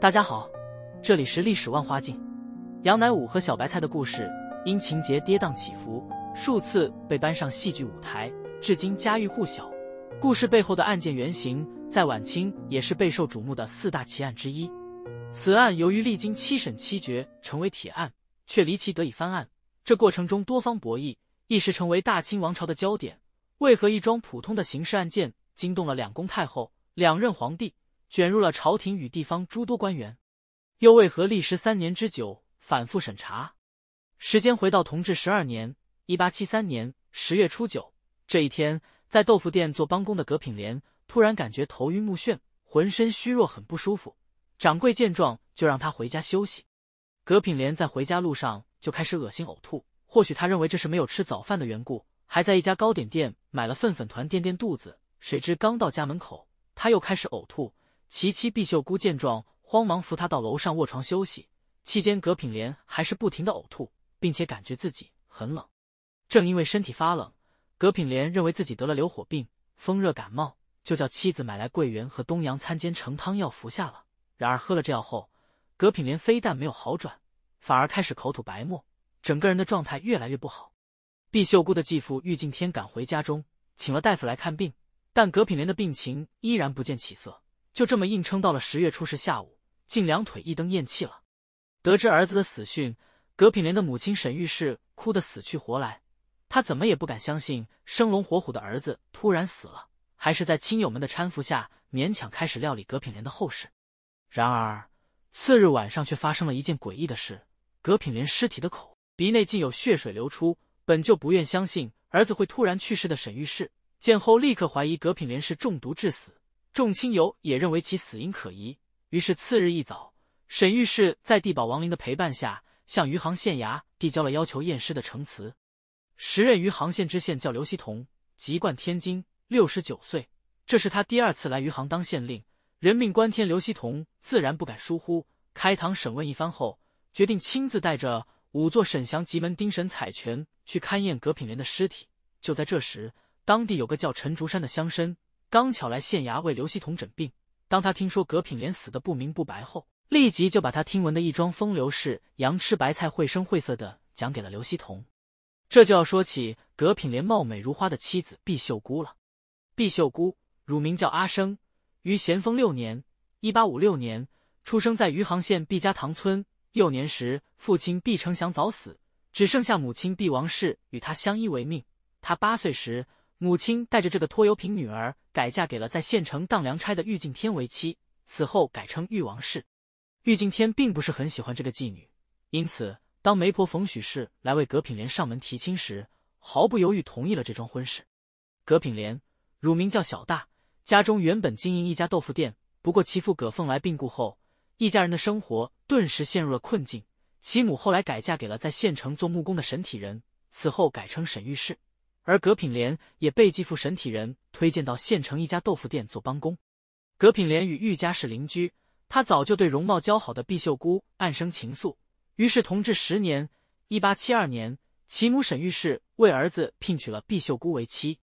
大家好，这里是历史万花镜。杨乃武和小白菜的故事，因情节跌宕起伏，数次被搬上戏剧舞台，至今家喻户晓。故事背后的案件原型，在晚清也是备受瞩目的四大奇案之一。此案由于历经七审七决成为铁案，却离奇得以翻案。这过程中多方博弈，一时成为大清王朝的焦点。为何一桩普通的刑事案件惊动了两宫太后、两任皇帝，卷入了朝廷与地方诸多官员？又为何历时三年之久反复审查？时间回到同治十二年（一八七三年）十月初九这一天，在豆腐店做帮工的葛品莲突然感觉头晕目眩，浑身虚弱，很不舒服。掌柜见状，就让他回家休息。葛品莲在回家路上就开始恶心呕吐，或许他认为这是没有吃早饭的缘故。还在一家糕点店买了份粉团垫垫肚子，谁知刚到家门口，他又开始呕吐。其妻毕秀姑见状，慌忙扶他到楼上卧床休息。期间，葛品莲还是不停的呕吐，并且感觉自己很冷。正因为身体发冷，葛品莲认为自己得了流火病、风热感冒，就叫妻子买来桂圆和东洋参煎成汤药服下了。然而喝了这药后，葛品莲非但没有好转，反而开始口吐白沫，整个人的状态越来越不好。毕秀姑的继父玉敬天赶回家中，请了大夫来看病，但葛品莲的病情依然不见起色，就这么硬撑到了十月初十下午，竟两腿一蹬咽气了。得知儿子的死讯，葛品莲的母亲沈玉氏哭得死去活来，她怎么也不敢相信生龙活虎的儿子突然死了，还是在亲友们的搀扶下勉强开始料理葛品莲的后事。然而次日晚上却发生了一件诡异的事：葛品莲尸体的口鼻内竟有血水流出。本就不愿相信儿子会突然去世的沈玉世见后，立刻怀疑葛品莲是中毒致死，众亲友也认为其死因可疑。于是次日一早，沈玉世在地保王林的陪伴下，向余杭县衙递交了要求验尸的呈词。时任余杭县知县叫刘希同，籍贯天津，六十九岁，这是他第二次来余杭当县令。人命关天，刘希同自然不敢疏忽。开堂审问一番后，决定亲自带着。仵作沈祥、吉门丁神、彩泉去勘验葛品莲的尸体。就在这时，当地有个叫陈竹山的乡绅，刚巧来县衙为刘希同诊病。当他听说葛品莲死的不明不白后，立即就把他听闻的一桩风流事、羊吃白菜，绘声绘色的讲给了刘希同。这就要说起葛品莲貌美如花的妻子毕秀姑了。毕秀姑乳名叫阿生，于咸丰六年（一八五六年）出生在余杭县毕家塘村。幼年时，父亲毕成祥早死，只剩下母亲毕王氏与他相依为命。他八岁时，母亲带着这个拖油瓶女儿改嫁给了在县城当粮差的玉敬天为妻，此后改称玉王氏。玉敬天并不是很喜欢这个妓女，因此当媒婆冯许氏来为葛品莲上门提亲时，毫不犹豫同意了这桩婚事。葛品莲，乳名叫小大，家中原本经营一家豆腐店，不过其父葛凤来病故后，一家人的生活。顿时陷入了困境。其母后来改嫁给了在县城做木工的沈体仁，此后改称沈玉氏。而葛品莲也被继父沈体仁推荐到县城一家豆腐店做帮工。葛品莲与玉家是邻居，他早就对容貌姣好的毕秀姑暗生情愫。于是，同治十年（一八七二年），其母沈玉氏为儿子聘娶了毕秀姑为妻。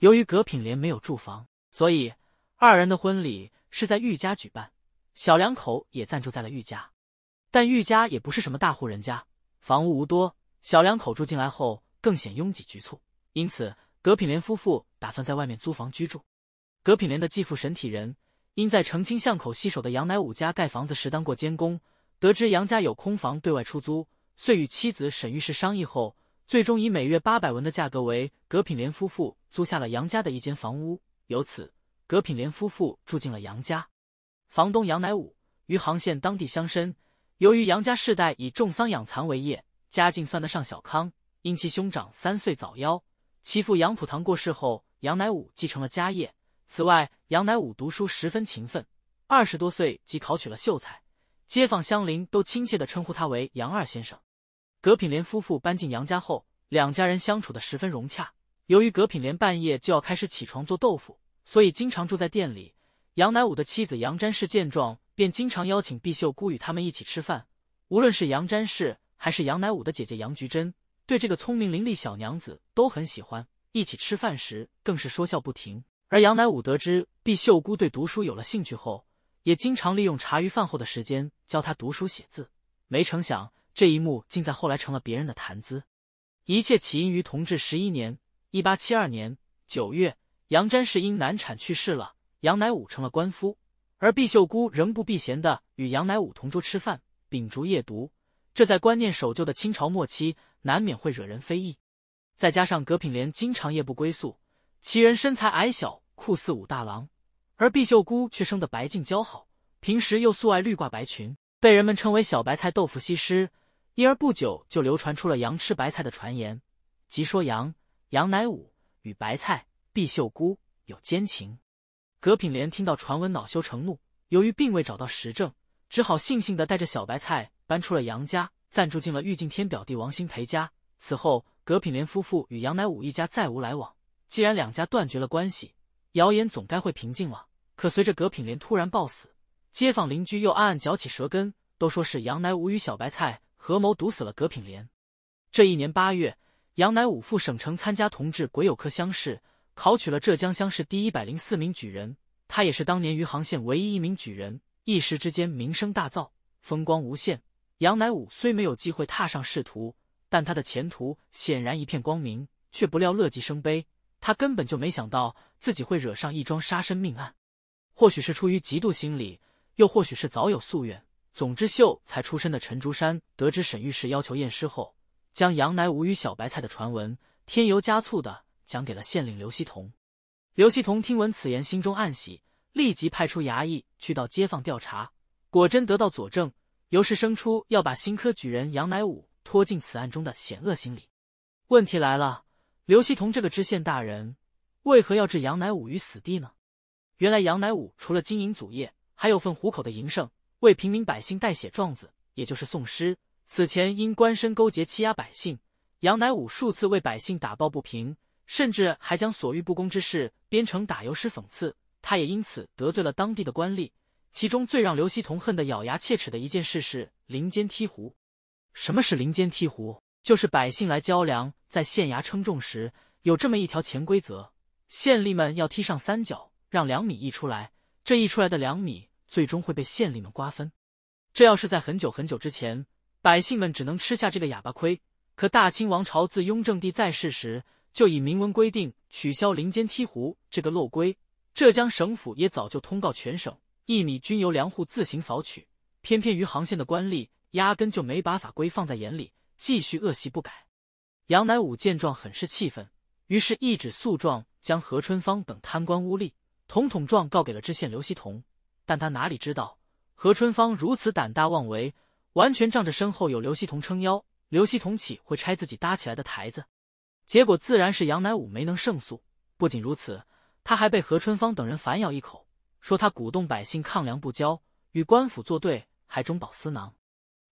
由于葛品莲没有住房，所以二人的婚礼是在玉家举办，小两口也暂住在了玉家。但玉家也不是什么大户人家，房屋无多，小两口住进来后更显拥挤局促，因此葛品莲夫妇打算在外面租房居住。葛品莲的继父沈体仁，因在澄清巷口西首的杨乃武家盖房子时当过监工，得知杨家有空房对外出租，遂与妻子沈玉氏商议后，最终以每月八百文的价格为葛品莲夫妇租下了杨家的一间房屋。由此，葛品莲夫妇住进了杨家。房东杨乃武，余杭县当地乡绅。由于杨家世代以种桑养蚕为业，家境算得上小康。因其兄长三岁早夭，其父杨普堂过世后，杨乃武继承了家业。此外，杨乃武读书十分勤奋，二十多岁即考取了秀才。街坊乡邻都亲切地称呼他为杨二先生。葛品莲夫妇搬进杨家后，两家人相处得十分融洽。由于葛品莲半夜就要开始起床做豆腐，所以经常住在店里。杨乃武的妻子杨瞻氏见状。便经常邀请毕秀姑与他们一起吃饭。无论是杨瞻氏还是杨乃武的姐姐杨菊珍，对这个聪明伶俐小娘子都很喜欢。一起吃饭时更是说笑不停。而杨乃武得知毕秀姑对读书有了兴趣后，也经常利用茶余饭后的时间教她读书写字。没成想，这一幕竟在后来成了别人的谈资。一切起因于同治十一年（一八七二年）九月，杨瞻氏因难产去世了，杨乃武成了官夫。而毕秀姑仍不避嫌的与杨乃武同桌吃饭、秉烛夜读，这在观念守旧的清朝末期难免会惹人非议。再加上葛品莲经常夜不归宿，其人身材矮小，酷似武大郎，而毕秀姑却生得白净姣好，平时又素爱绿褂白裙，被人们称为“小白菜豆腐西施”，因而不久就流传出了“羊吃白菜”的传言，即说杨杨乃武与白菜毕秀姑有奸情。葛品莲听到传闻，恼羞成怒。由于并未找到实证，只好悻悻地带着小白菜搬出了杨家，暂住进了玉敬天表弟王新培家。此后，葛品莲夫妇与杨乃武一家再无来往。既然两家断绝了关系，谣言总该会平静了。可随着葛品莲突然暴死，街坊邻居又暗暗嚼起舌根，都说是杨乃武与小白菜合谋毒死了葛品莲。这一年八月，杨乃武赴省城参加同志鬼友科乡试。考取了浙江乡试第一百零四名举人，他也是当年余杭县唯一一名举人，一时之间名声大噪，风光无限。杨乃武虽没有机会踏上仕途，但他的前途显然一片光明。却不料乐极生悲，他根本就没想到自己会惹上一桩杀身命案。或许是出于嫉妒心理，又或许是早有夙愿，总之秀才出身的陈竹山得知沈玉世要求验尸后，将杨乃武与小白菜的传闻添油加醋的。讲给了县令刘希同，刘希同听闻此言，心中暗喜，立即派出衙役去到街坊调查，果真得到佐证。由是生出要把新科举人杨乃武拖进此案中的险恶心理。问题来了，刘希同这个知县大人为何要置杨乃武于死地呢？原来杨乃武除了经营祖业，还有份糊口的营生，为平民百姓代写状子，也就是送诗。此前因官绅勾结欺压百姓，杨乃武数次为百姓打抱不平。甚至还将所遇不公之事编成打油诗讽刺，他也因此得罪了当地的官吏。其中最让刘希同恨得咬牙切齿的一件事是林间踢壶。什么是林间踢壶？就是百姓来交粮，在县衙称重时，有这么一条潜规则：县吏们要踢上三脚，让两米溢出来。这一出来的两米，最终会被县吏们瓜分。这要是在很久很久之前，百姓们只能吃下这个哑巴亏。可大清王朝自雍正帝在世时，就以明文规定取消林间梯湖这个落规，浙江省府也早就通告全省，一米均由粮户自行扫取。偏偏余杭县的官吏压根就没把法规放在眼里，继续恶习不改。杨乃武见状很是气愤，于是一纸诉状，将何春芳等贪官污吏统统状告给了知县刘锡同。但他哪里知道何春芳如此胆大妄为，完全仗着身后有刘锡同撑腰。刘锡同岂会拆自己搭起来的台子？结果自然是杨乃武没能胜诉。不仅如此，他还被何春芳等人反咬一口，说他鼓动百姓抗粮不交，与官府作对，还中饱私囊。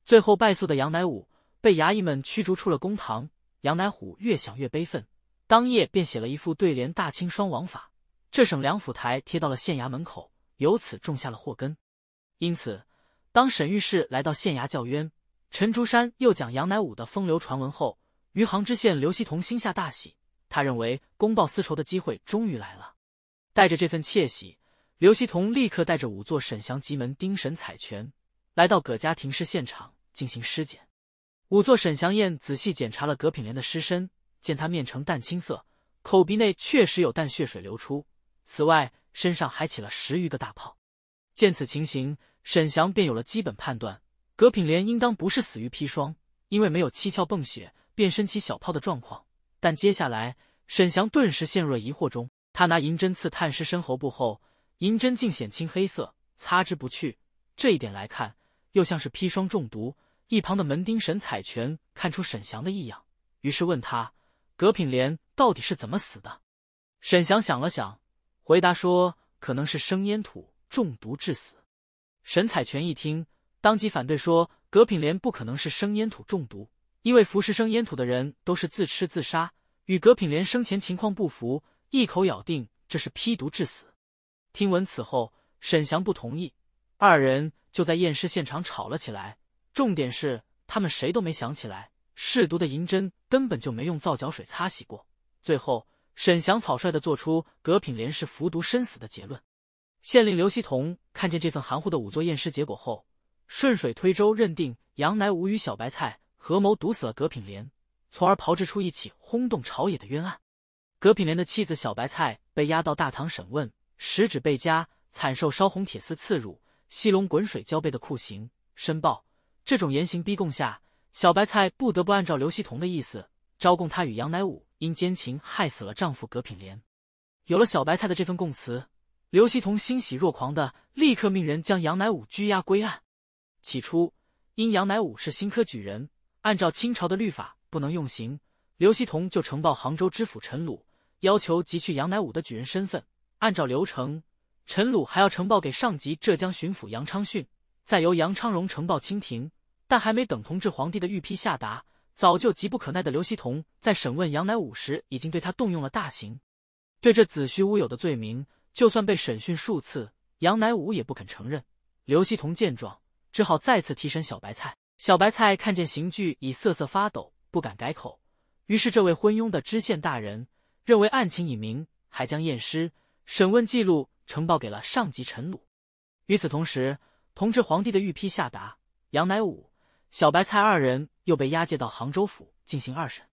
最后败诉的杨乃武被衙役们驱逐出了公堂。杨乃虎越想越悲愤，当夜便写了一副对联：“大清双王法。”这省两府台贴到了县衙门口，由此种下了祸根。因此，当沈玉史来到县衙叫冤，陈竹山又讲杨乃武的风流传闻后。余杭知县刘希同心下大喜，他认为公报私仇的机会终于来了。带着这份窃喜，刘希同立刻带着仵作沈祥、吉门丁神、彩泉来到葛家停尸现场进行尸检。仵作沈祥彦仔细检查了葛品莲的尸身，见他面呈淡青色，口鼻内确实有淡血水流出，此外身上还起了十余个大泡。见此情形，沈祥便有了基本判断：葛品莲应当不是死于砒霜，因为没有七窍迸血。变身起小炮的状况，但接下来沈翔顿时陷入了疑惑中。他拿银针刺探尸身喉部后，银针竟显青黑色，擦之不去。这一点来看，又像是砒霜中毒。一旁的门丁沈彩泉看出沈翔的异样，于是问他：“葛品莲到底是怎么死的？”沈翔想了想，回答说：“可能是生烟土中毒致死。”沈彩泉一听，当即反对说：“葛品莲不可能是生烟土中毒。”因为服食生烟土的人都是自吃自杀，与葛品莲生前情况不符，一口咬定这是批毒致死。听闻此后，沈祥不同意，二人就在验尸现场吵了起来。重点是，他们谁都没想起来，试毒的银针根本就没用皂角水擦洗过。最后，沈祥草率地做出葛品莲是服毒身死的结论。县令刘希同看见这份含糊的仵作验尸结果后，顺水推舟认定杨乃武与小白菜。合谋毒死了葛品莲，从而炮制出一起轰动朝野的冤案。葛品莲的妻子小白菜被押到大堂审问，十指被夹，惨受烧红铁丝刺辱、西龙滚水浇背的酷刑。申报这种严刑逼供下，小白菜不得不按照刘希同的意思招供，她与杨乃武因奸情害死了丈夫葛品莲。有了小白菜的这份供词，刘希同欣喜若狂的立刻命人将杨乃武拘押归案。起初，因杨乃武是新科举人。按照清朝的律法，不能用刑。刘锡同就呈报杭州知府陈鲁，要求即去杨乃武的举人身份。按照流程，陈鲁还要呈报给上级浙江巡抚杨昌训，再由杨昌荣呈报清廷。但还没等同治皇帝的御批下达，早就急不可耐的刘锡同在审问杨乃武时，已经对他动用了大刑。对这子虚乌有的罪名，就算被审讯数次，杨乃武也不肯承认。刘锡同见状，只好再次提审小白菜。小白菜看见刑具已瑟瑟发抖，不敢改口。于是，这位昏庸的知县大人认为案情已明，还将验尸、审问记录呈报给了上级陈鲁。与此同时，同治皇帝的御批下达，杨乃武、小白菜二人又被押解到杭州府进行二审。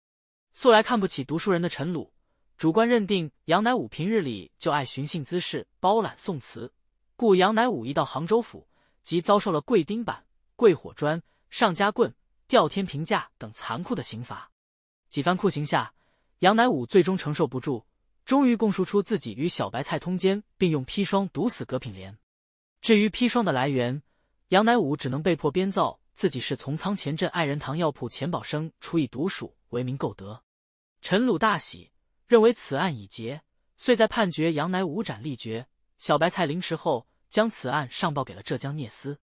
素来看不起读书人的陈鲁，主观认定杨乃武平日里就爱寻衅滋事、包揽宋词，故杨乃武一到杭州府，即遭受了跪钉板、跪火砖。上加棍、吊天平架等残酷的刑罚，几番酷刑下，杨乃武最终承受不住，终于供述出自己与小白菜通奸，并用砒霜毒死葛品莲。至于砒霜的来源，杨乃武只能被迫编造自己是从仓前镇爱仁堂药铺钱宝生处以毒鼠为名购得。陈鲁大喜，认为此案已结，遂在判决杨乃武斩立决、小白菜凌迟后，将此案上报给了浙江聂司。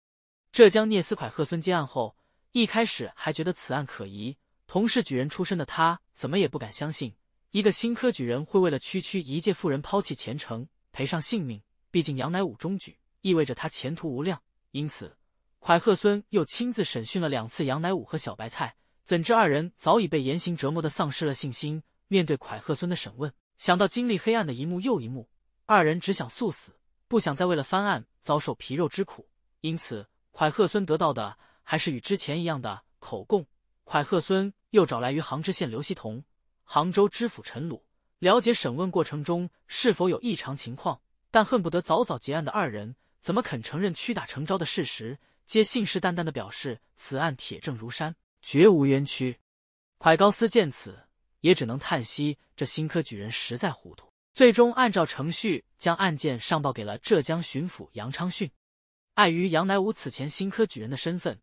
浙江聂司蒯贺孙接案后。一开始还觉得此案可疑，同是举人出身的他怎么也不敢相信，一个新科举人会为了区区一介妇人抛弃前程，赔上性命。毕竟杨乃武中举意味着他前途无量，因此蒯鹤孙又亲自审讯了两次杨乃武和小白菜。怎知二人早已被严刑折磨的丧失了信心，面对蒯鹤孙的审问，想到经历黑暗的一幕又一幕，二人只想速死，不想再为了翻案遭受皮肉之苦。因此蒯鹤孙得到的。还是与之前一样的口供。蒯鹤孙又找来余杭知县刘希同、杭州知府陈鲁，了解审问过程中是否有异常情况。但恨不得早早结案的二人，怎么肯承认屈打成招的事实？皆信誓旦旦的表示此案铁证如山，绝无冤屈。蒯高思见此，也只能叹息：这新科举人实在糊涂。最终，按照程序将案件上报给了浙江巡抚杨昌训。碍于杨乃武此前新科举人的身份。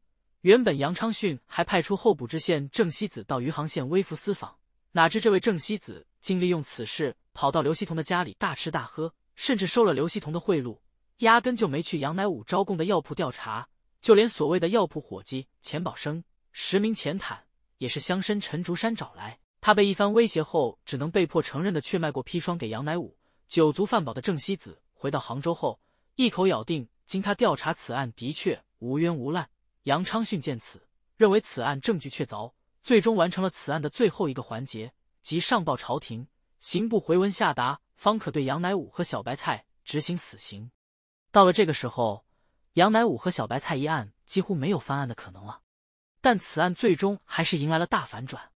原本杨昌训还派出候补知县郑西子到余杭县微服私访，哪知这位郑西子竟利用此事跑到刘希同的家里大吃大喝，甚至收了刘希同的贿赂，压根就没去杨乃武招供的药铺调查，就连所谓的药铺伙计钱宝生，实名钱坦也是乡绅陈竹山找来，他被一番威胁后，只能被迫承认的却卖过砒霜给杨乃武。酒足饭饱的郑西子回到杭州后，一口咬定，经他调查此案，的确无冤无赖。杨昌训见此，认为此案证据确凿，最终完成了此案的最后一个环节，即上报朝廷、刑部回文下达，方可对杨乃武和小白菜执行死刑。到了这个时候，杨乃武和小白菜一案几乎没有翻案的可能了。但此案最终还是迎来了大反转。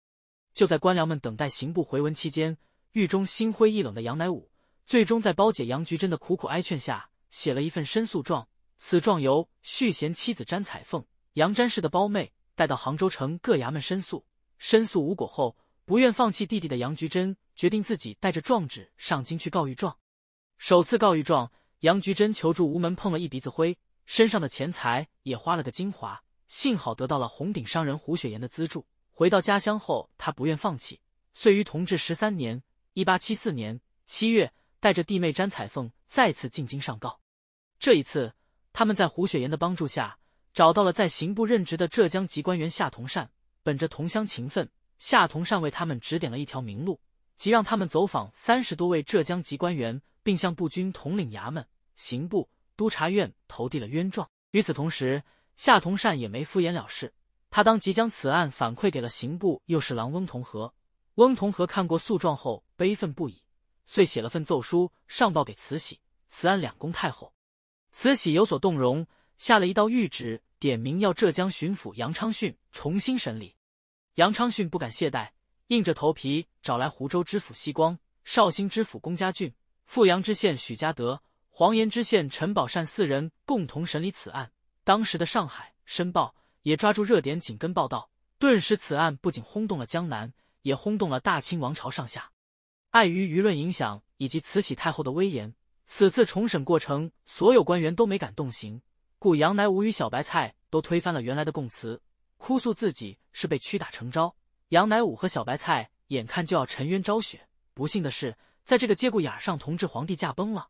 就在官僚们等待刑部回文期间，狱中心灰意冷的杨乃武，最终在包姐杨菊珍的苦苦哀劝下，写了一份申诉状。此状由续弦妻子詹彩凤。杨詹氏的胞妹带到杭州城各衙门申诉，申诉无果后，不愿放弃弟弟的杨菊珍决定自己带着状纸上京去告御状。首次告御状，杨菊珍求助无门，碰了一鼻子灰，身上的钱财也花了个精华，幸好得到了红顶商人胡雪岩的资助。回到家乡后，他不愿放弃，遂于同治十三年（一八七四年）七月，带着弟妹詹彩凤再次进京上告。这一次，他们在胡雪岩的帮助下。找到了在刑部任职的浙江籍官员夏同善，本着同乡情分，夏同善为他们指点了一条明路，即让他们走访三十多位浙江籍官员，并向步军统领衙门、刑部、督察院投递了冤状。与此同时，夏同善也没敷衍了事，他当即将此案反馈给了刑部，又是郎翁同和。翁同和看过诉状后，悲愤不已，遂写了份奏书上报给慈禧，此案两宫太后，慈禧有所动容。下了一道谕旨，点名要浙江巡抚杨昌训重新审理。杨昌训不敢懈怠，硬着头皮找来湖州知府西光、绍兴知府龚家俊、富阳知县许家德、黄岩知县陈宝善四人共同审理此案。当时的《上海申报》也抓住热点紧跟报道，顿时此案不仅轰动了江南，也轰动了大清王朝上下。碍于舆论影响以及慈禧太后的威严，此次重审过程，所有官员都没敢动刑。故杨乃武与小白菜都推翻了原来的供词，哭诉自己是被屈打成招。杨乃武和小白菜眼看就要沉冤昭雪，不幸的是，在这个节骨眼上，同治皇帝驾崩了，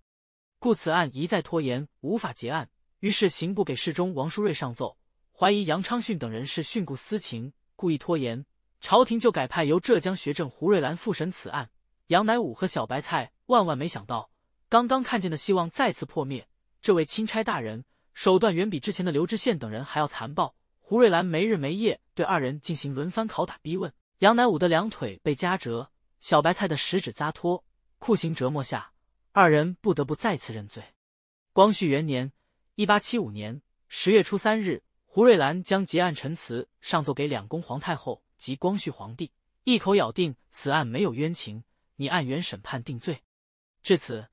故此案一再拖延，无法结案。于是刑部给侍中王叔瑞上奏，怀疑杨昌训等人是训故私情，故意拖延。朝廷就改派由浙江学政胡瑞兰复审此案。杨乃武和小白菜万万没想到，刚刚看见的希望再次破灭。这位钦差大人。手段远比之前的刘知县等人还要残暴。胡瑞兰没日没夜对二人进行轮番拷打逼问，杨乃武的两腿被夹折，小白菜的食指扎脱。酷刑折磨下，二人不得不再次认罪。光绪元年（一八七五年）十月初三日，胡瑞兰将结案陈词上奏给两宫皇太后及光绪皇帝，一口咬定此案没有冤情，拟按原审判定罪。至此，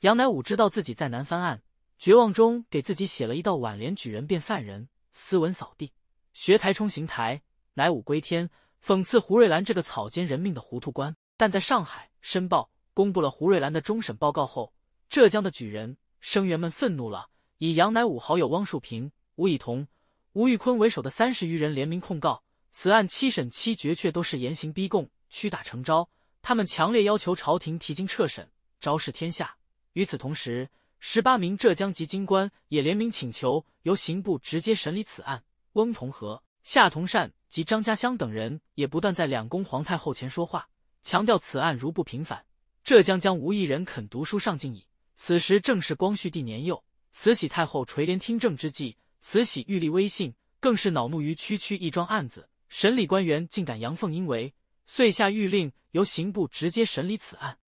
杨乃武知道自己再难翻案。绝望中，给自己写了一道挽联：“举人变犯人，斯文扫地；学台冲刑台，乃武归天。”讽刺胡瑞兰这个草菅人命的糊涂官。但在上海《申报》公布了胡瑞兰的终审报告后，浙江的举人、生员们愤怒了，以杨乃武好友汪树平、吴以桐、吴玉坤为首的三十余人联名控告此案。七审七决却都是严刑逼供、屈打成招。他们强烈要求朝廷提经撤审，昭示天下。与此同时，十八名浙江籍京官也联名请求由刑部直接审理此案。翁同龢、夏同善及张家湘等人也不断在两宫皇太后前说话，强调此案如不平反，浙江将无一人肯读书上进矣。此时正是光绪帝年幼，慈禧太后垂帘听政之际，慈禧欲立威信，更是恼怒于区区一桩案子，审理官员竟敢阳奉阴违，遂下谕令由刑部直接审理此案。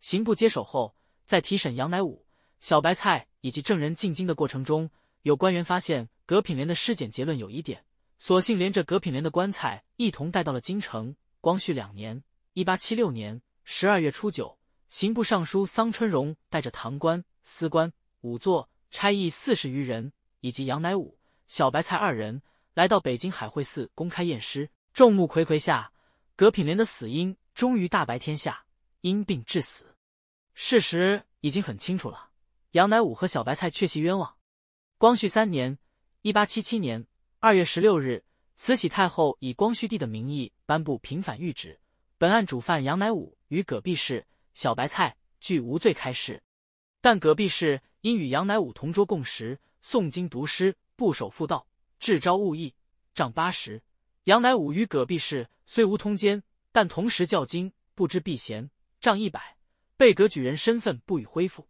刑部接手后，在提审杨乃武。小白菜以及证人进京的过程中，有官员发现葛品莲的尸检结论有疑点，索性连着葛品莲的棺材一同带到了京城。光绪两年（一八七六年）十二月初九，刑部尚书桑春荣带着堂官、司官、仵作、差役四十余人，以及杨乃武、小白菜二人，来到北京海会寺公开验尸。众目睽睽下，葛品莲的死因终于大白天下，因病致死。事实已经很清楚了。杨乃武和小白菜确系冤枉。光绪三年（一八七七年）二月十六日，慈禧太后以光绪帝的名义颁布平反谕旨，本案主犯杨乃武与葛毕氏、小白菜俱无罪开释。但葛毕氏因与杨乃武同桌共食、诵经读诗、不守妇道、致招误意，杖八十。杨乃武与葛毕氏虽无通奸，但同时教经、不知避嫌，杖一百，被革举人身份不予恢复。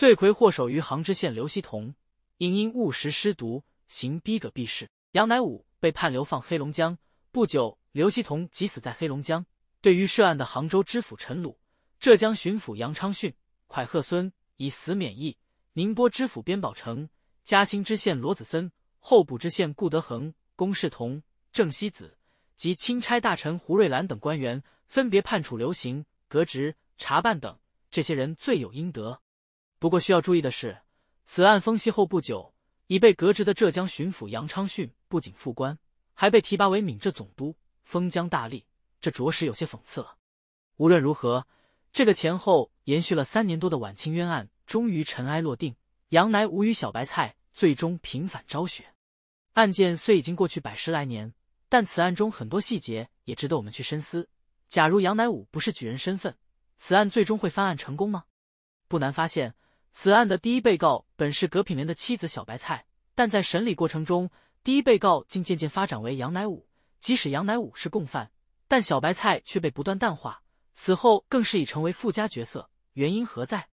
罪魁祸首于杭知县刘希同，因因误食尸毒，行逼革避世。杨乃武被判流放黑龙江。不久，刘希同即死在黑龙江。对于涉案的杭州知府陈鲁、浙江巡抚杨昌训、蒯鹤孙以死免役，宁波知府边宝成、嘉兴知县罗子森、候补知县顾德恒、龚世同、郑希子及钦差大臣胡瑞兰等官员，分别判处流刑、革职、查办等。这些人罪有应得。不过需要注意的是，此案封息后不久，已被革职的浙江巡抚杨昌训不仅复官，还被提拔为闽浙总督，封疆大吏，这着实有些讽刺了。无论如何，这个前后延续了三年多的晚清冤案终于尘埃落定，杨乃武与小白菜最终平反昭雪。案件虽已经过去百十来年，但此案中很多细节也值得我们去深思。假如杨乃武不是举人身份，此案最终会翻案成功吗？不难发现。此案的第一被告本是葛品莲的妻子小白菜，但在审理过程中，第一被告竟渐渐发展为杨乃武。即使杨乃武是共犯，但小白菜却被不断淡化，此后更是已成为附加角色。原因何在？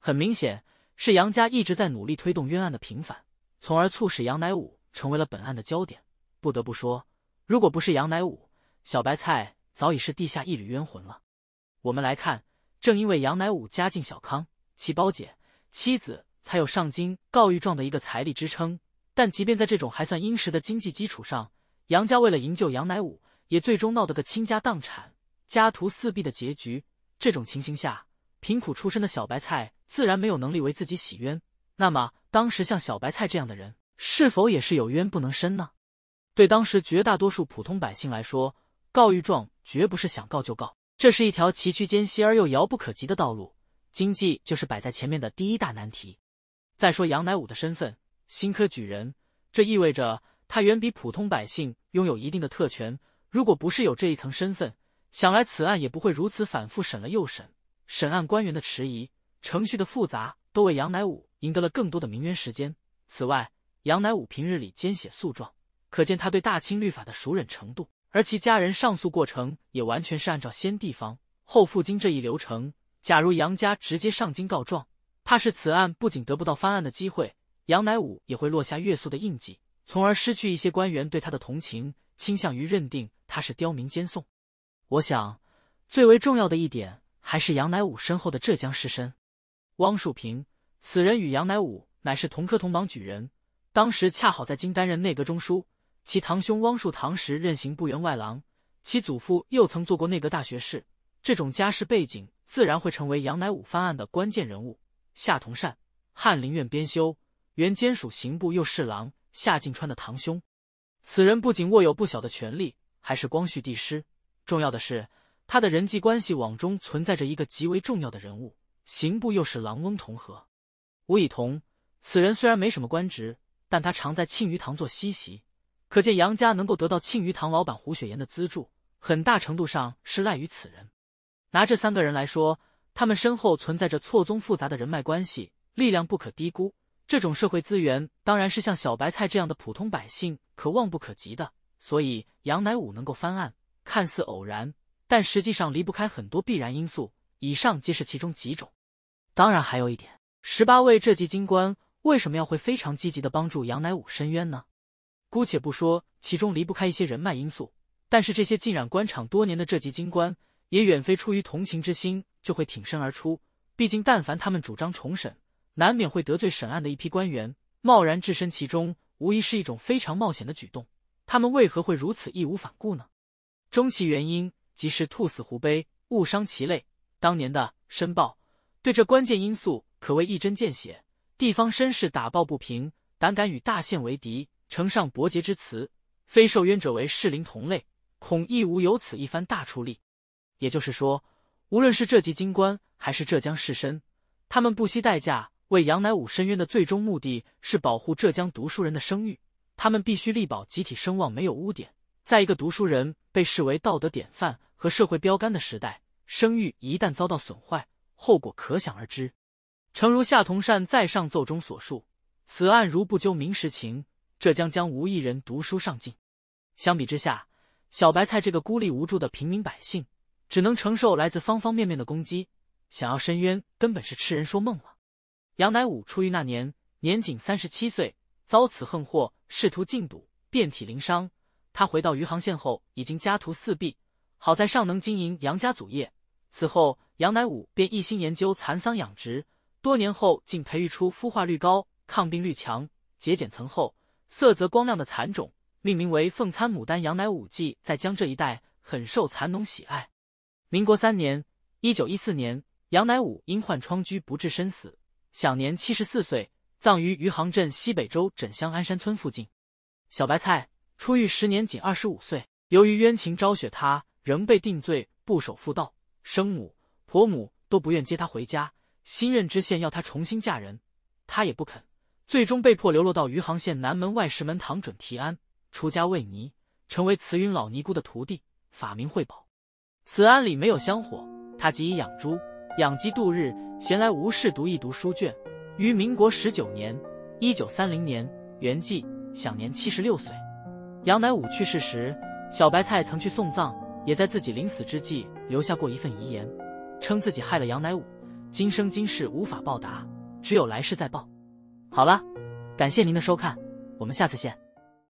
很明显，是杨家一直在努力推动冤案的平反，从而促使杨乃武成为了本案的焦点。不得不说，如果不是杨乃武，小白菜早已是地下一缕冤魂了。我们来看，正因为杨乃武家境小康，其胞姐。妻子才有上京告御状的一个财力支撑，但即便在这种还算殷实的经济基础上，杨家为了营救杨乃武，也最终闹得个倾家荡产、家徒四壁的结局。这种情形下，贫苦出身的小白菜自然没有能力为自己洗冤。那么，当时像小白菜这样的人，是否也是有冤不能伸呢？对当时绝大多数普通百姓来说，告御状绝不是想告就告，这是一条崎岖艰险而又遥不可及的道路。经济就是摆在前面的第一大难题。再说杨乃武的身份，新科举人，这意味着他远比普通百姓拥有一定的特权。如果不是有这一层身份，想来此案也不会如此反复审了又审。审案官员的迟疑、程序的复杂，都为杨乃武赢得了更多的名冤时间。此外，杨乃武平日里兼写诉状，可见他对大清律法的熟稔程度。而其家人上诉过程也完全是按照先地方后复京这一流程。假如杨家直接上京告状，怕是此案不仅得不到翻案的机会，杨乃武也会落下越素的印记，从而失去一些官员对他的同情，倾向于认定他是刁民奸送。我想，最为重要的一点还是杨乃武身后的浙江士绅，汪树平，此人与杨乃武乃是同科同榜举人，当时恰好在京担任内阁中书，其堂兄汪树堂时任刑部员外郎，其祖父又曾做过内阁大学士。这种家世背景自然会成为杨乃武翻案的关键人物。夏同善，翰林院编修，原兼署刑部右侍郎，夏敬川的堂兄。此人不仅握有不小的权利，还是光绪帝师。重要的是，他的人际关系网中存在着一个极为重要的人物——刑部右侍郎翁同龢。吴以桐，此人虽然没什么官职，但他常在庆余堂做西席，可见杨家能够得到庆余堂老板胡雪岩的资助，很大程度上是赖于此人。拿这三个人来说，他们身后存在着错综复杂的人脉关系，力量不可低估。这种社会资源当然是像小白菜这样的普通百姓可望不可及的。所以杨乃武能够翻案，看似偶然，但实际上离不开很多必然因素。以上皆是其中几种。当然，还有一点，十八位这级金官为什么要会非常积极的帮助杨乃武申冤呢？姑且不说其中离不开一些人脉因素，但是这些浸染官场多年的这级金官。也远非出于同情之心就会挺身而出。毕竟，但凡他们主张重审，难免会得罪审案的一批官员。贸然置身其中，无疑是一种非常冒险的举动。他们为何会如此义无反顾呢？终其原因，即是兔死狐悲，误伤其类。当年的《申报》对这关键因素可谓一针见血。地方绅士打抱不平，胆敢与大县为敌，呈上伯杰之词，非受冤者为士林同类，恐亦无有此一番大出力。也就是说，无论是浙籍京官还是浙江士绅，他们不惜代价为杨乃武伸冤的最终目的是保护浙江读书人的声誉。他们必须力保集体声望没有污点。在一个读书人被视为道德典范和社会标杆的时代，声誉一旦遭到损坏，后果可想而知。诚如夏同善在上奏中所述，此案如不究明实情，浙江将无一人读书上进。相比之下，小白菜这个孤立无助的平民百姓。只能承受来自方方面面的攻击，想要深冤根本是痴人说梦了。杨乃武出狱那年，年仅三十七岁，遭此横祸，仕途尽堵，遍体鳞伤。他回到余杭县后，已经家徒四壁。好在尚能经营杨家祖业。此后，杨乃武便一心研究蚕桑养殖，多年后竟培育出孵化率高、抗病率强、节俭层厚、色泽光亮的蚕种，命名为“凤参牡丹”。杨乃武记在江浙一带很受蚕农喜爱。民国三年（一九一四年），杨乃武因患疮疽不治身死，享年七十四岁，葬于余杭镇西北周枕乡安山村附近。小白菜出狱十年，仅二十五岁，由于冤情昭雪，他仍被定罪不守妇道，生母、婆母都不愿接他回家。新任知县要他重新嫁人，他也不肯，最终被迫流落到余杭县南门外石门堂准提庵出家为尼，成为慈云老尼姑的徒弟，法名慧宝。此庵里没有香火，他即以养猪、养鸡度日，闲来无事读一读书卷。于民国十九年（一九三零年）元季，享年七十六岁。杨乃武去世时，小白菜曾去送葬，也在自己临死之际留下过一份遗言，称自己害了杨乃武，今生今世无法报答，只有来世再报。好了，感谢您的收看，我们下次见。